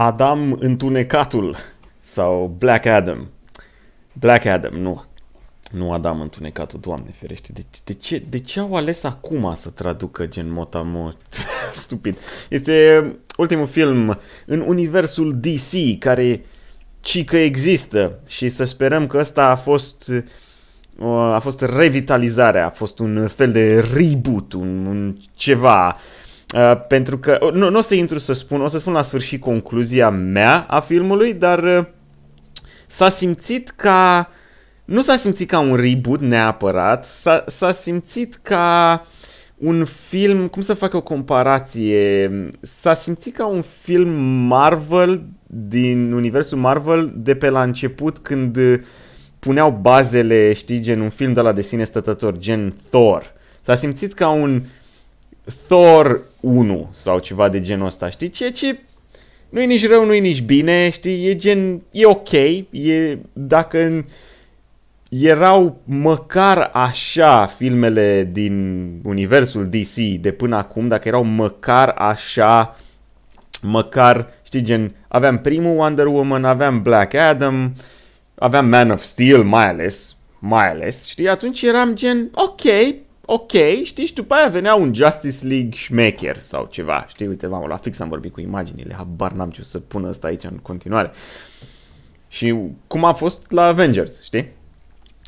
Adam Întunecatul sau Black Adam. Black Adam, nu. Nu Adam Întunecatul, doamne ferește. De, de, ce, de ce au ales acum să traducă gen Motamo? Stupid. Este ultimul film în universul DC care ci că există și să sperăm că ăsta a fost a fost revitalizarea, a fost un fel de reboot, un, un ceva Uh, pentru că, nu, nu o să intru să spun, o să spun la sfârșit concluzia mea a filmului, dar uh, s-a simțit ca, nu s-a simțit ca un reboot neapărat, s-a, s-a simțit ca un film, cum să fac o comparație, s-a simțit ca un film Marvel din universul Marvel de pe la început când puneau bazele, știi, gen un film de la de sine stătător, gen Thor. S-a simțit ca un uh, Thor 1 sau ceva de genul ăsta, știi? Ceea ce nu e nici rău, nu e nici bine, știi? E gen, e ok, e, dacă erau măcar așa filmele din universul DC de până acum, dacă erau măcar așa, măcar, știi, gen, aveam primul Wonder Woman, aveam Black Adam, aveam Man of Steel, mai ales, mai ales, știi, atunci eram gen, ok, ok, știi, și după aia venea un Justice League șmecher sau ceva, știi, uite, v-am la fix am vorbit cu imaginile, habar n-am ce o să pun asta aici în continuare. Și cum a fost la Avengers, știi?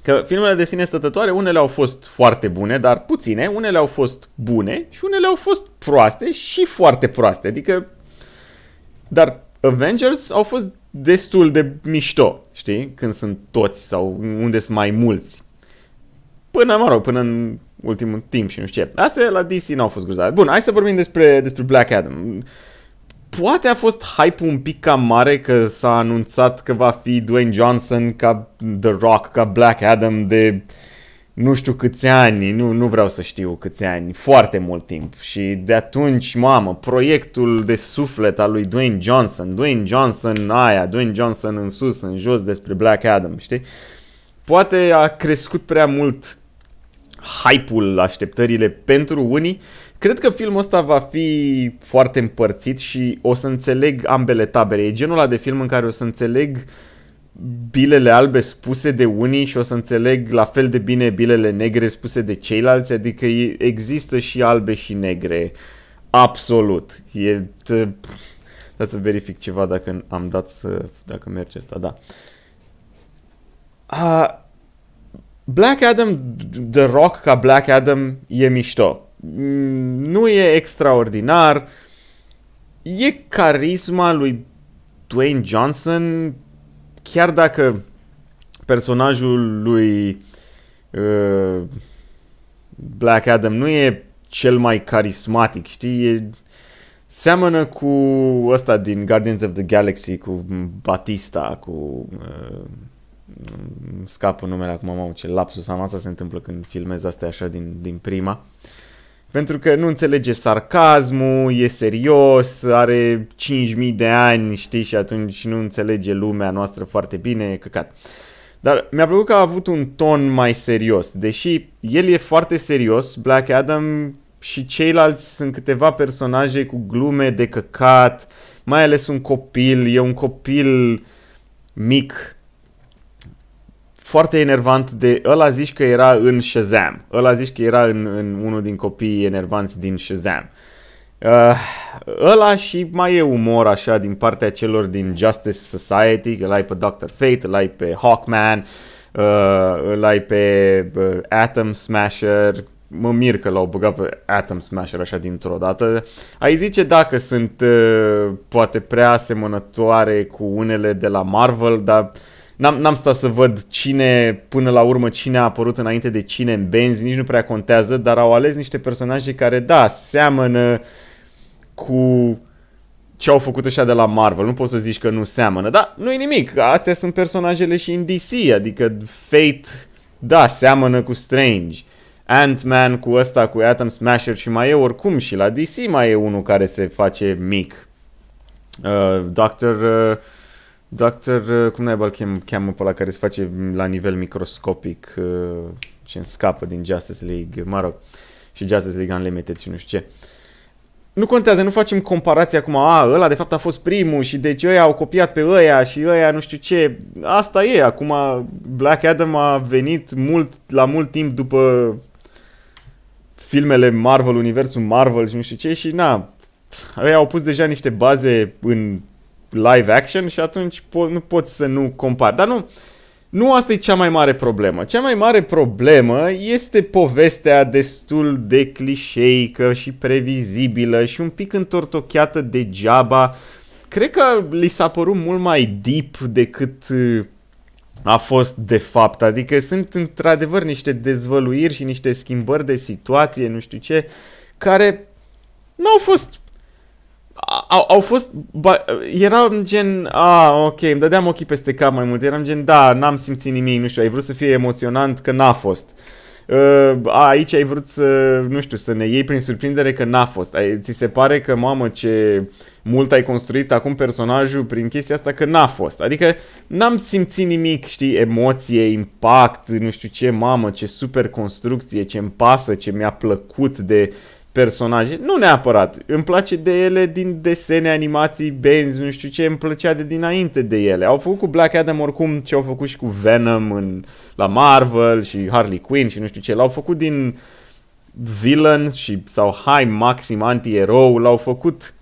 Că filmele de sine stătătoare, unele au fost foarte bune, dar puține, unele au fost bune și unele au fost proaste și foarte proaste, adică... Dar Avengers au fost destul de mișto, știi? Când sunt toți sau unde sunt mai mulți Până, mă rog, până în ultimul timp și nu știu ce. Astea la DC n-au fost grozave. Bun, hai să vorbim despre, despre Black Adam. Poate a fost hype un pic cam mare că s-a anunțat că va fi Dwayne Johnson ca The Rock, ca Black Adam de nu știu câți ani, nu, nu vreau să știu câți ani, foarte mult timp. Și de atunci, mamă, proiectul de suflet al lui Dwayne Johnson, Dwayne Johnson aia, Dwayne Johnson în sus, în jos despre Black Adam, știi? Poate a crescut prea mult hype-ul, așteptările pentru unii. Cred că filmul ăsta va fi foarte împărțit și o să înțeleg ambele tabere. E genul ăla de film în care o să înțeleg bilele albe spuse de unii și o să înțeleg la fel de bine bilele negre spuse de ceilalți, adică există și albe și negre. Absolut. E... Da să verific ceva dacă am dat să... dacă merge asta, da. A, Black Adam, The Rock ca Black Adam e mișto. Mm, nu e extraordinar. E carisma lui Dwayne Johnson, chiar dacă personajul lui uh, Black Adam nu e cel mai carismatic, știi? E, seamănă cu ăsta din Guardians of the Galaxy, cu Batista, cu... Uh, scapă numele acum, mamă, ce lapsus am, asta se întâmplă când filmez astea așa din, din prima. Pentru că nu înțelege sarcasmul, e serios, are 5000 de ani, știi, și atunci nu înțelege lumea noastră foarte bine, căcat. Dar mi-a plăcut că a avut un ton mai serios, deși el e foarte serios, Black Adam și ceilalți sunt câteva personaje cu glume de căcat, mai ales un copil, e un copil mic, foarte enervant de ăla zici că era în Shazam. Ăla zici că era în, în unul din copiii enervanți din Shazam. Uh, ăla și mai e umor așa din partea celor din Justice Society, îl ai pe Dr. Fate, îl ai pe Hawkman, uh, îl ai pe uh, Atom Smasher, mă mir că l-au băgat pe Atom Smasher așa dintr-o dată. Ai zice dacă sunt uh, poate prea asemănătoare cu unele de la Marvel, dar N-am, n-am stat să văd cine, până la urmă, cine a apărut înainte de cine în benzi, nici nu prea contează, dar au ales niște personaje care, da, seamănă cu ce au făcut așa de la Marvel. Nu poți să zici că nu seamănă, dar nu-i nimic. Astea sunt personajele și în DC, adică Fate, da, seamănă cu Strange. Ant-Man cu ăsta, cu Atom Smasher și mai e oricum și la DC mai e unul care se face mic. Uh, Doctor... Uh, Doctor, uh, cum naiba îl chem, cheamă pe la care se face la nivel microscopic și uh, scapă din Justice League, mă rog, și Justice League Unlimited și nu știu ce. Nu contează, nu facem comparația acum, a, ăla de fapt a fost primul și deci ăia au copiat pe ăia și ăia nu știu ce. Asta e, acum Black Adam a venit mult, la mult timp după filmele Marvel, universul Marvel și nu știu ce și na, ei au pus deja niște baze în live action și atunci po- nu poți să nu compari. Dar nu, nu asta e cea mai mare problemă. Cea mai mare problemă este povestea destul de clișeică și previzibilă și un pic întortocheată degeaba. Cred că li s-a părut mult mai deep decât a fost de fapt. Adică sunt într-adevăr niște dezvăluiri și niște schimbări de situație, nu știu ce, care n-au fost au, au fost, ba, eram gen, a, ok, îmi dădeam ochii peste cap mai mult, eram gen, da, n-am simțit nimic, nu știu, ai vrut să fie emoționant că n-a fost. Uh, aici ai vrut să, nu știu, să ne iei prin surprindere că n-a fost. Ai, ți se pare că, mamă, ce mult ai construit acum personajul prin chestia asta că n-a fost. Adică n-am simțit nimic, știi, emoție, impact, nu știu ce, mamă, ce super construcție, ce mi pasă, ce mi-a plăcut de personaje, nu neapărat, îmi place de ele din desene, animații, benzi, nu știu ce, îmi plăcea de dinainte de ele. Au făcut cu Black Adam oricum ce au făcut și cu Venom în, la Marvel și Harley Quinn și nu știu ce, l-au făcut din villain și, sau high maxim anti-erou, l-au făcut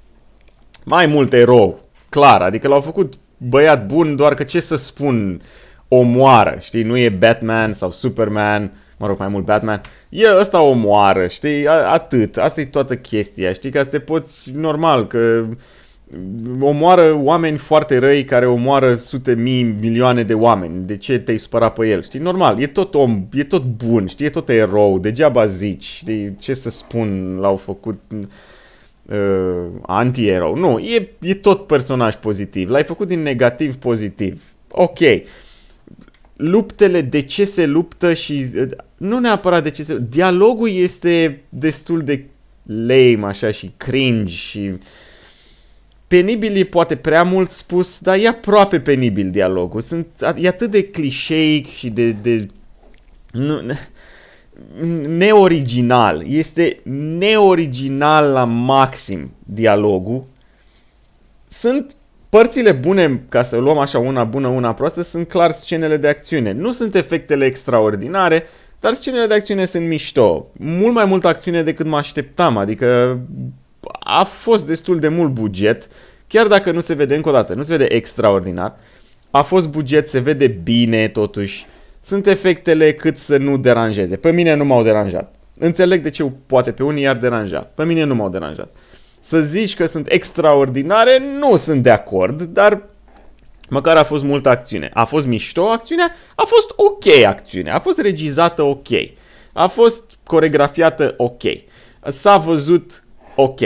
mai mult erou, clar, adică l-au făcut băiat bun, doar că ce să spun, omoară, știi, nu e Batman sau Superman, mă rog, mai mult Batman, e ăsta o moară, știi, A, atât, asta e toată chestia, știi, ca să te poți, normal, că omoară oameni foarte răi care omoară sute mii, milioane de oameni. De ce te-ai supărat pe el? Știi, normal, e tot om, e tot bun, știi, e tot erou, degeaba zici, știi, ce să spun, l-au făcut uh, anti-erou. Nu, e, e tot personaj pozitiv. L-ai făcut din negativ pozitiv. Ok. Luptele, de ce se luptă și uh, nu neapărat de ce se... Dialogul este destul de lame așa și cringe și... Penibil e poate prea mult spus, dar e aproape penibil dialogul. Sunt, e atât de clișeic și de... de nu, neoriginal. Este neoriginal la maxim dialogul. Sunt părțile bune, ca să luăm așa una bună, una proastă, sunt clar scenele de acțiune. Nu sunt efectele extraordinare, dar scenele de acțiune sunt mișto. Mult mai mult acțiune decât mă așteptam, adică a fost destul de mult buget, chiar dacă nu se vede încă o dată, nu se vede extraordinar. A fost buget, se vede bine totuși. Sunt efectele cât să nu deranjeze. Pe mine nu m-au deranjat. Înțeleg de ce poate pe unii ar deranja. Pe mine nu m-au deranjat. Să zici că sunt extraordinare, nu sunt de acord, dar Măcar a fost multă acțiune. A fost mișto acțiunea? A fost ok acțiunea. A fost regizată ok. A fost coregrafiată ok. S-a văzut ok.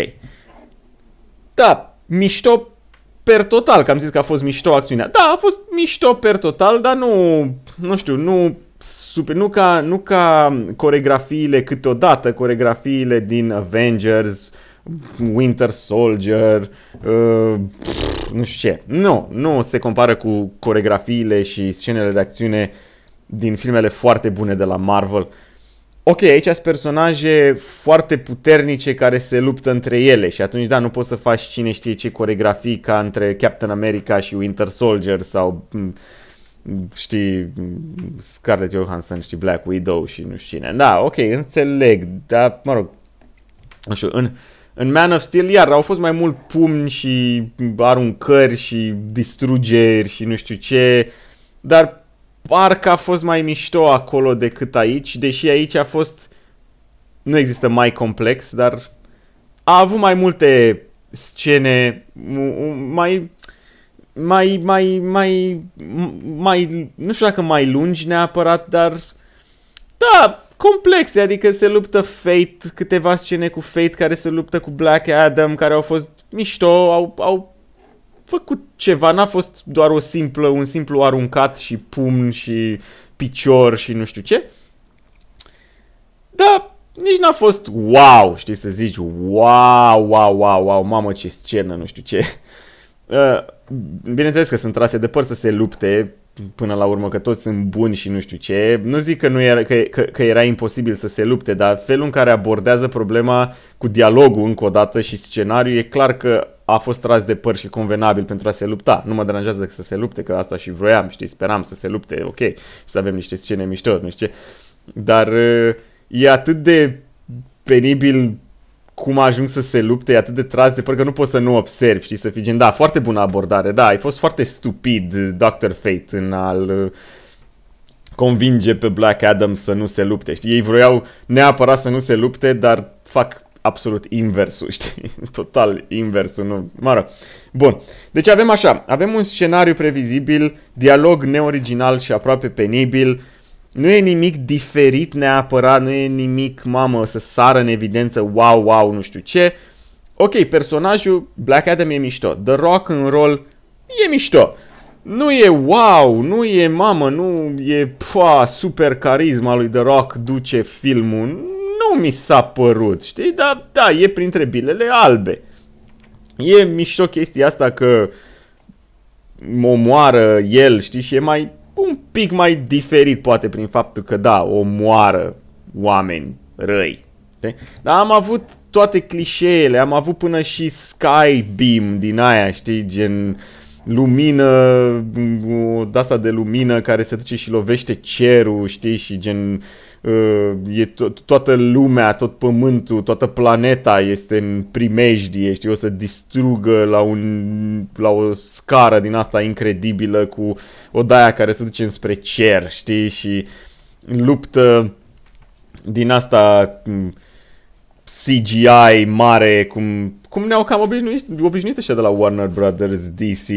Da, mișto per total, că am zis că a fost mișto acțiunea. Da, a fost mișto per total, dar nu, nu știu, nu super, nu ca, nu ca coregrafiile câteodată, coregrafiile din Avengers, Winter Soldier, uh, nu știu ce. Nu, nu se compară cu coregrafiile și scenele de acțiune din filmele foarte bune de la Marvel. Ok, aici sunt personaje foarte puternice care se luptă între ele și atunci, da, nu poți să faci cine știe ce coregrafii ca între Captain America și Winter Soldier sau, mm, știi, Scarlett Johansson, știi, Black Widow și nu știu cine. Da, ok, înțeleg, dar, mă rog, nu știu, în, în Man of Steel, iar, au fost mai mult pumni și aruncări și distrugeri și nu știu ce, dar parcă a fost mai mișto acolo decât aici, deși aici a fost... Nu există mai complex, dar a avut mai multe scene mai mai, mai, mai, mai, nu știu dacă mai lungi neapărat, dar da, complexe, adică se luptă Fate, câteva scene cu Fate care se luptă cu Black Adam, care au fost mișto, au, au făcut ceva, n-a fost doar o simplă, un simplu aruncat și pumn și picior și nu știu ce. Dar nici n-a fost wow, știi să zici, wow, wow, wow, wow, mamă ce scenă, nu știu ce. Uh, bineînțeles că sunt trase de păr să se lupte, până la urmă, că toți sunt buni și nu știu ce. Nu zic că, nu era, că, că, că era imposibil să se lupte, dar felul în care abordează problema cu dialogul încă o dată și scenariul, e clar că a fost tras de păr și convenabil pentru a se lupta. Nu mă deranjează să se lupte, că asta și vroiam, știi, speram să se lupte, ok, să avem niște scene mișto, nu știu ce. Dar e atât de penibil cum ajung să se lupte atât de tras de parcă nu poți să nu observi, știi, să fii gen, da, foarte bună abordare, da, ai fost foarte stupid Dr. Fate în al uh, convinge pe Black Adam să nu se lupte, știi, ei vroiau neapărat să nu se lupte, dar fac absolut inversul, știi? Total inversul, nu? Mă rog. Bun. Deci avem așa. Avem un scenariu previzibil, dialog neoriginal și aproape penibil, nu e nimic diferit neapărat, nu e nimic, mamă, să sară în evidență, wow, wow, nu știu ce. Ok, personajul Black Adam e mișto, The Rock în rol e mișto. Nu e wow, nu e mamă, nu e pua, super carisma lui The Rock duce filmul. Nu mi s-a părut, știi? Dar da, e printre bilele albe. E mișto chestia asta că omoară el, știi? Și e mai un pic mai diferit, poate, prin faptul că, da, o moară oameni răi. De? Dar am avut toate clișeele, am avut până și Skybeam din aia, știi, gen lumină, de asta de lumină care se duce și lovește cerul, știi, și gen Uh, e to- toată lumea, tot pământul, toată planeta este în primejdie, știi, o să distrugă la, un, la o scară din asta incredibilă cu o daia care se duce înspre cer, știi, și luptă din asta mm, CGI mare, cum, cum ne-au cam obișnuit, obișnuit ăștia de la Warner Brothers, DC,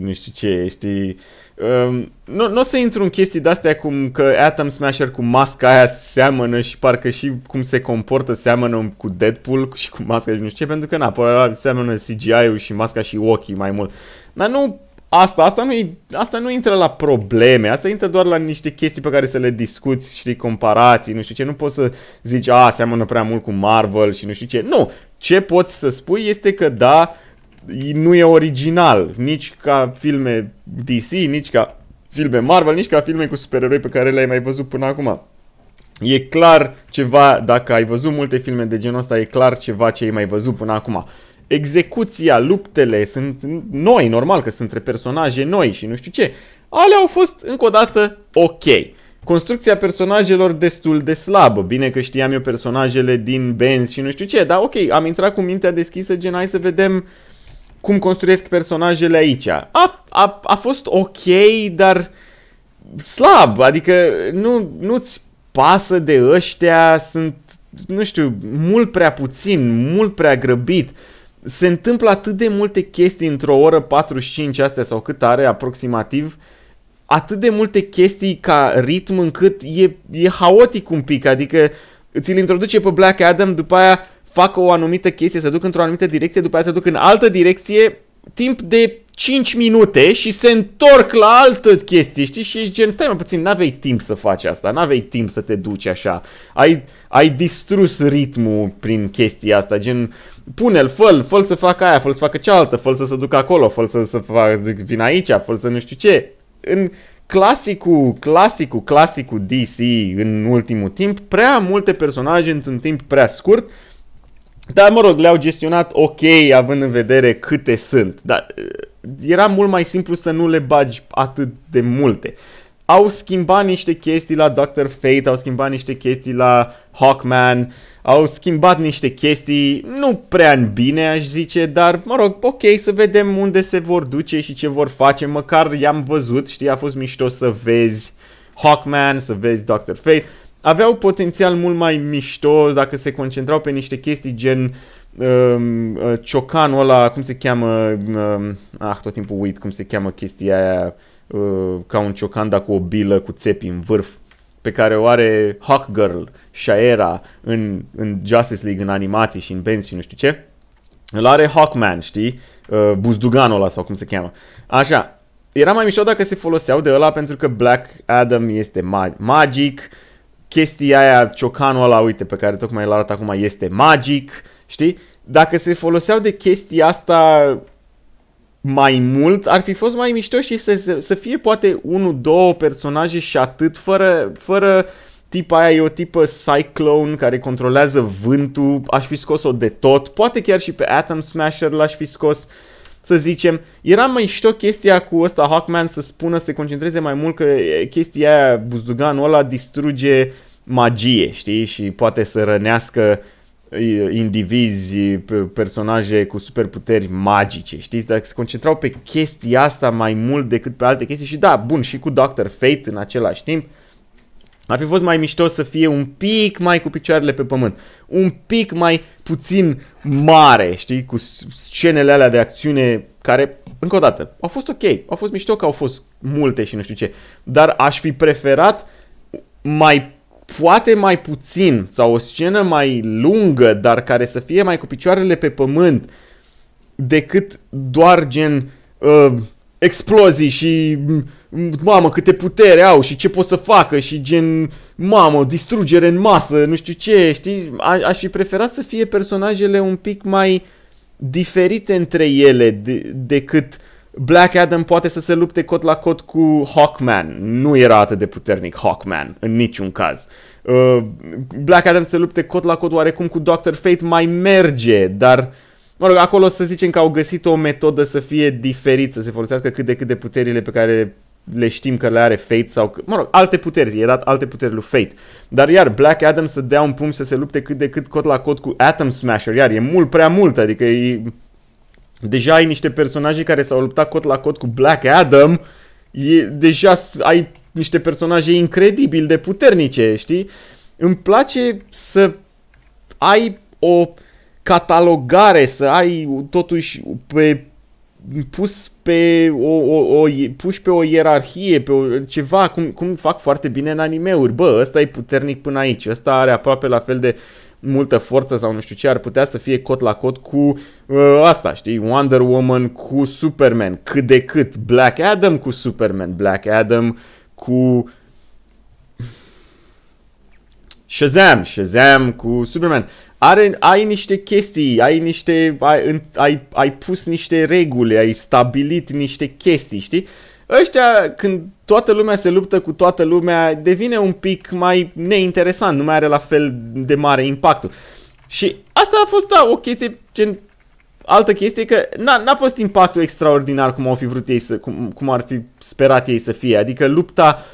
nu știu ce, știi, Um, nu, nu o să intru în chestii de-astea cum că Atom Smasher cu masca aia seamănă și parcă și cum se comportă seamănă cu Deadpool și cu masca și nu știu ce, pentru că na, probabil seamănă CGI-ul și masca și ochii mai mult. Dar nu asta, asta nu, asta nu intră la probleme, asta intră doar la niște chestii pe care să le discuți, și comparații, nu știu ce, nu poți să zici, a, seamănă prea mult cu Marvel și nu știu ce. Nu, ce poți să spui este că da, uh, nu e original, nici ca filme DC, nici ca filme Marvel, nici ca filme cu supereroi pe care le-ai mai văzut până acum. E clar ceva, dacă ai văzut multe filme de genul ăsta, e clar ceva ce ai mai văzut până acum. Execuția, luptele sunt noi, normal că sunt între personaje noi și nu știu ce. Ale au fost încă o dată ok. Construcția personajelor destul de slabă. Bine că știam eu personajele din Benz și nu știu ce, dar ok, am intrat cu mintea deschisă, gen hai să vedem uh, cum construiesc personajele aici. A, a, a fost ok, dar slab, adică nu, nu-ți pasă de ăștia, sunt, nu știu, mult prea puțin, mult prea grăbit. Se întâmplă atât de multe chestii într-o oră 45 astea sau cât are aproximativ, atât de multe chestii ca ritm încât e, e haotic un pic, adică ți-l introduce pe Black Adam, după aia facă o anumită chestie, să duc într-o anumită direcție, după aia se duc în altă direcție, timp de 5 minute și se întorc la altă chestie, știi? Și ești gen, stai mai puțin, n-avei timp să faci asta, n-avei timp să te duci așa. Ai, ai distrus ritmul prin chestia asta, gen, pune-l, fă fă să facă aia, fă să facă cealaltă, fă să se ducă acolo, fă să, să facă, vin aici, fă să nu știu ce. În clasicul, clasicul, clasicul DC în ultimul timp, prea multe personaje într-un timp prea scurt, dar, mă rog, le-au gestionat ok, având în vedere câte sunt. Dar eh, era mult mai simplu să nu le bagi atât de multe. Au schimbat niște chestii la Dr. Fate, au schimbat niște chestii la Hawkman, au schimbat niște chestii, nu prea în bine aș zice, dar mă rog, ok, să vedem unde se vor duce și ce vor face, măcar i-am văzut, știi, a fost mișto să vezi Hawkman, să vezi Dr. Fate, aveau potențial mult mai mișto dacă se concentrau pe niște chestii gen um, uh, ciocanul ăla, cum se cheamă, uh, ah, tot timpul uit cum se cheamă chestia aia, uh, ca un ciocan dar cu o bilă cu țepi în vârf, pe care o are Hawk Girl, Shaera în, în Justice League, în animații și în Benz și nu știu ce. Îl are Hawkman, știi? Uh, Buzduganul ăla sau cum se cheamă. Așa, era mai mișto dacă se foloseau de ăla pentru că Black Adam este magic, chestia aia, ciocanul ăla, uite, pe care tocmai l-a arătat acum, este magic, știi? Dacă se foloseau de chestia asta mai mult, ar fi fost mai mișto și să, să fie poate unul, două personaje și atât, fără, fără tipa aia e o tipă Cyclone care controlează vântul, aș fi scos-o de tot, poate chiar și pe Atom Smasher l-aș fi scos, uh, să zicem. Era mai șto chestia cu ăsta Hawkman să spună, să se concentreze mai mult că chestia aia, buzduganul ăla distruge magie, știi? Și poate să rănească indivizi, personaje cu superputeri magice, știi? dacă se concentrau pe chestia asta mai mult decât pe alte chestii și da, bun, și cu Doctor Fate în același timp, uh, ar fi fost mai mișto să fie un pic mai cu picioarele pe pământ, un pic mai puțin mare, știi, cu scenele alea de acțiune care, încă o dată, au fost ok, au fost mișto că au fost multe și nu știu ce, dar aș fi preferat mai poate mai puțin sau o scenă mai lungă, dar care să fie mai cu picioarele pe pământ decât doar gen uh, explozii și mm, mamă, câte putere au și ce pot să facă și gen, mamă, distrugere în masă, nu știu ce, știi? A, aș fi preferat să fie personajele un pic mai diferite între ele de, decât Black Adam poate să se lupte cot la cot cu Hawkman. Nu era atât de puternic Hawkman, în niciun caz. Uh, Black Adam se lupte cot la cot oarecum cu Doctor Fate mai merge, dar mă rog, acolo să zicem că au găsit o metodă să fie diferit, să se folosească cât de cât de puterile pe care le știm că le are Fate sau, că, mă rog, alte puteri, e dat alte puteri lui Fate. Dar iar Black Adam să dea un pumn să se lupte cât de cât cot la cot cu Atom Smasher, iar e mult prea mult, adică e... Deja ai niște personaje care s-au luptat cot la cot cu Black Adam, e, deja ai niște personaje incredibil de puternice, știi? Îmi place să ai o catalogare, să ai totuși pe pus pe o, o, o, puși pe o ierarhie, pe o, ceva, cum, cum fac foarte bine în animeuri. Bă, ăsta e puternic până aici, ăsta are aproape la fel de multă forță sau nu știu ce, ar putea să fie cot la cot cu uh, asta, știi, Wonder Woman cu Superman, cât de cât, Black Adam cu Superman, Black Adam cu Shazam, Shazam cu Superman are, ai niște chestii, ai niște, ai, ai, ai pus niște reguli, ai stabilit niște chestii, știi? Ăștia, când toată lumea se luptă cu toată lumea, devine un pic mai neinteresant, nu mai are la fel de mare impactul. Și asta a fost, da, o chestie, gen, altă chestie că n-a, fost impactul extraordinar cum au fi vrut ei să, cum, cum ar fi sperat ei să fie, adică lupta uh,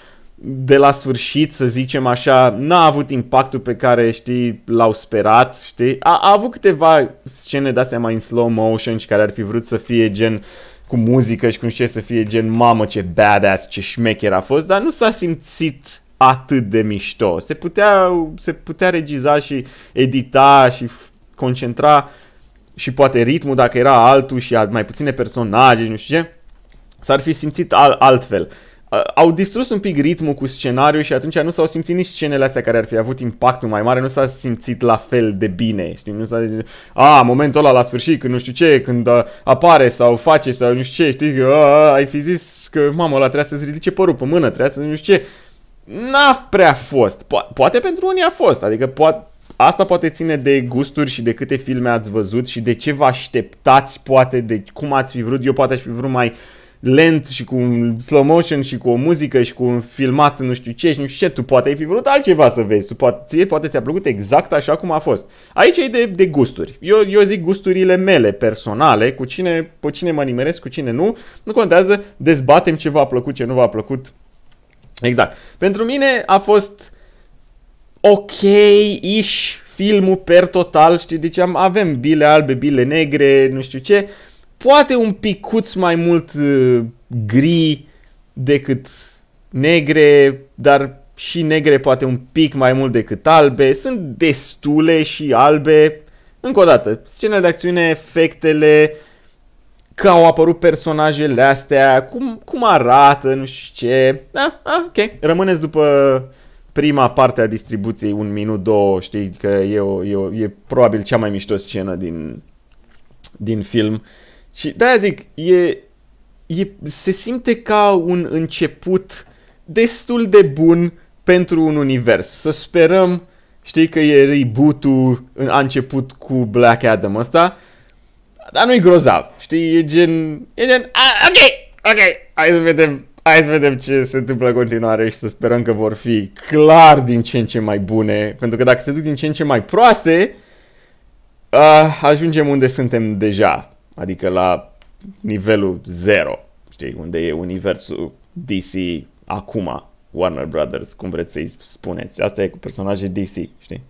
de la sfârșit, să zicem așa, n-a avut impactul pe care, știi, l-au sperat, știi? A, a avut câteva scene de-astea mai în slow motion și care ar fi vrut să fie gen cu muzică și cum știe să fie gen mamă ce badass, ce șmecher a fost, dar nu s-a simțit atât de mișto. Se putea, se putea regiza și edita și concentra și poate ritmul dacă era altul și mai puține personaje, nu știu ce, s-ar fi simțit al- altfel. Uh, au distrus un pic ritmul cu scenariu și atunci nu s-au simțit nici scenele astea care ar fi avut impactul mai mare, nu s-a simțit la fel de bine, știi, nu s-a zis, a, momentul ăla la sfârșit, când nu știu ce, când uh, apare sau face sau nu știu ce, știi, a, ai fi zis că, mamă, ăla trebuie să-ți ridice părul pe mână, trebuie să nu știu ce, n-a prea fost, po- poate pentru unii a fost, adică poate, Asta poate ține de gusturi și de câte filme ați văzut și de ce vă așteptați, poate, de cum ați fi vrut. Eu poate aș fi vrut mai uh, lent și cu un slow motion și cu o muzică și cu un filmat nu știu ce și nu știu ce, tu poate ai fi vrut altceva să vezi, tu poate, ție poate ți-a plăcut exact așa cum a fost. Aici e de, de gusturi. Eu, eu zic gusturile mele personale, cu cine, pe cine mă nimeresc, cu cine nu, nu contează, dezbatem ce v-a plăcut, ce nu v-a plăcut. Exact. Pentru mine a fost ok-ish filmul per total, știi, deci am, avem bile albe, bile negre, nu știu ce, poate un picuț mai mult uh, gri decât negre, dar și negre poate un pic mai mult decât albe. Sunt destule și albe. Încă o dată, scenele de acțiune, efectele, că au apărut personajele astea, cum, cum arată, nu știu ce. Da, ah, ok. Rămâneți după prima parte a distribuției, un minut, două, știi, că e, o, e, o, e probabil cea mai mișto scenă din, din film. Uh, și de-aia zic, e, e, se simte ca un început destul de bun pentru un univers. Să sperăm, știi că e reboot-ul, a început cu Black Adam ăsta, dar nu-i grozav, știi, e gen, e gen, a, ok, ok, hai să vedem, hai să vedem ce se întâmplă în continuare și să sperăm că vor fi clar din ce în ce mai bune, pentru că dacă se duc din ce în ce mai proaste, uh, ajungem unde suntem deja. Adică la nivelul 0, știi, unde e universul DC acum, Warner Brothers, cum vreți să-i spuneți. Asta e cu personaje DC, știi?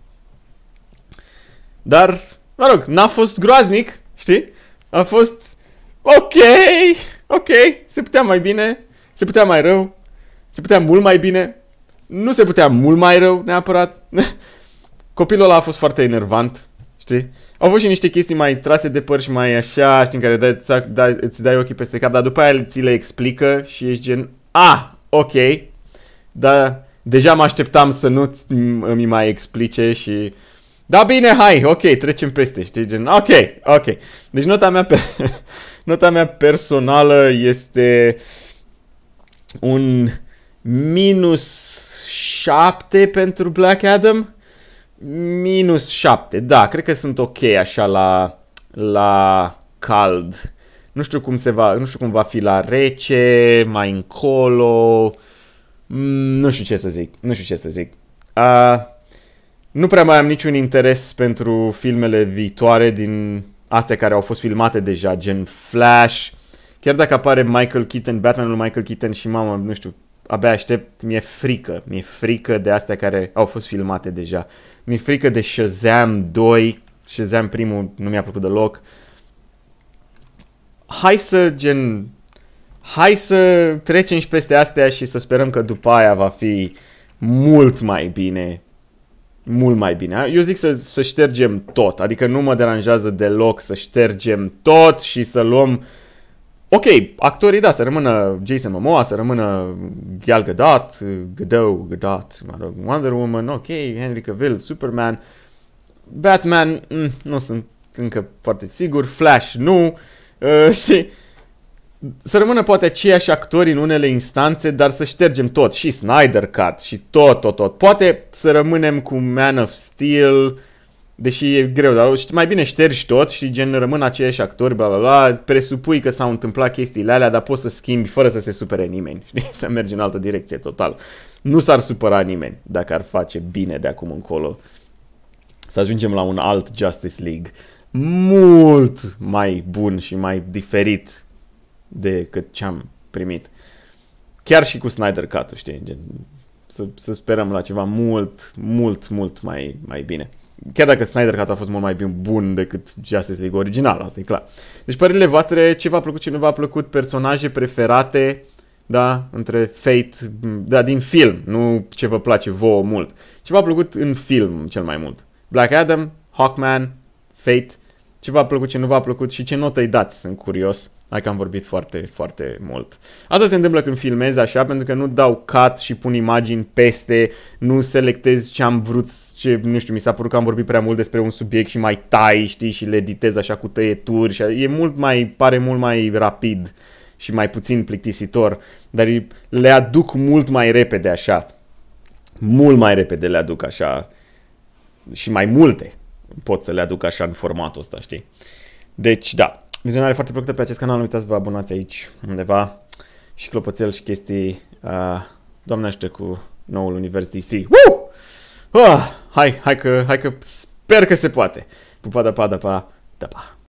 Dar, mă rog, n-a fost groaznic, știi? A fost ok, ok, se putea mai bine, se putea mai rău, se putea mult mai bine, nu se putea mult mai rău neapărat. Copilul ăla a fost foarte enervant, știi? Au fost și niște chestii mai trase de păr și mai așa, știi, în care dai, țac, dai, îți dai ochii peste cap, dar după aia ți le explică și ești gen, a, ok, dar deja mă așteptam să nu mi mai explice și... Da bine, hai, ok, trecem peste, știi, gen, ok, ok. Deci nota mea, pe... nota mea personală este un minus 7 pentru Black Adam. Minus 7, da, cred că sunt ok așa la, la cald. Nu știu cum se va, nu știu cum va fi la rece, mai încolo. Mm, nu știu ce să zic, nu știu ce să zic. Uh, nu prea mai am niciun interes pentru filmele viitoare din astea care au fost filmate deja, gen Flash. Chiar dacă apare Michael Keaton, Batmanul Michael Keaton și mama, nu știu, abia aștept, mi-e frică, mi-e frică de astea care au fost filmate deja. Mi-e frică de Shazam 2, Shazam primul nu mi-a plăcut deloc. Hai să gen hai să trecem și peste astea și să sperăm că după aia va fi mult mai bine. Mult mai bine. Eu zic să, să ștergem tot, adică nu mă deranjează deloc să ștergem tot și să luăm uh, Ok, actorii, da, să rămână Jason Momoa, să rămână Gal Gadot, Gadot, Gadot, mă rog, Wonder Woman, ok, Henry Cavill, Superman, Batman, mm, nu sunt încă foarte sigur, Flash, nu, uh, și să rămână poate aceiași actori în unele instanțe, dar să ștergem tot, și Snyder Cut, și tot, tot, tot. Poate să rămânem cu Man of Steel, Deși e greu, dar mai bine ștergi tot și gen rămân aceiași actori, bla bla bla, presupui că s-au întâmplat chestiile alea, dar poți să schimbi fără să se supere nimeni, știi? Să mergi în altă direcție total. Nu s-ar supăra nimeni dacă ar face bine de acum încolo să ajungem la un alt Justice League mult mai bun și mai diferit decât ce am primit. Chiar și cu Snyder Cut, știi, gen, să, să sperăm la ceva mult, mult, mult mai, mai bine. Chiar dacă Snyder Cut a fost mult mai bun decât Justice League original, asta e clar. Deci părerile voastre, ce v-a plăcut, ce nu v-a plăcut, personaje preferate, da, între Fate, da, din film, nu ce vă place vouă mult. Ce v-a plăcut în film cel mai mult? Black Adam, Hawkman, Fate, ce v-a plăcut, ce nu v-a plăcut și ce notă îi dați, sunt curios. Hai că am vorbit foarte, foarte mult. Asta se întâmplă când filmez așa, pentru că nu dau cut și pun imagini peste, nu selectez ce am vrut, ce, nu știu, mi s-a părut că am vorbit prea mult despre un subiect și mai tai, știi, și le editez așa cu tăieturi și e mult mai, pare mult mai rapid și mai puțin plictisitor, dar le aduc mult mai repede așa. Mult mai repede le aduc așa și mai multe pot să le aduc așa în formatul ăsta, știi? Deci, da, vizionare foarte plăcută pe acest canal, nu uitați să vă abonați aici undeva și clopoțel și chestii, uh, doamnește, cu noul univers DC. Woo! Uh! Hai, hai că, hai că sper că se poate. Pupa, da, pa, da, pa, da, pa.